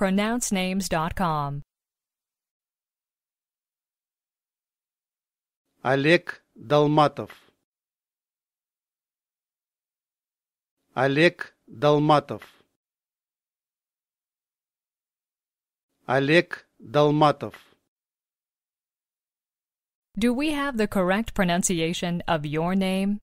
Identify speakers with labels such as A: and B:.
A: pronouncenames.com.
B: Олег Долматов Олег Долматов Олег Долматов
A: Do we have the correct pronunciation of your name?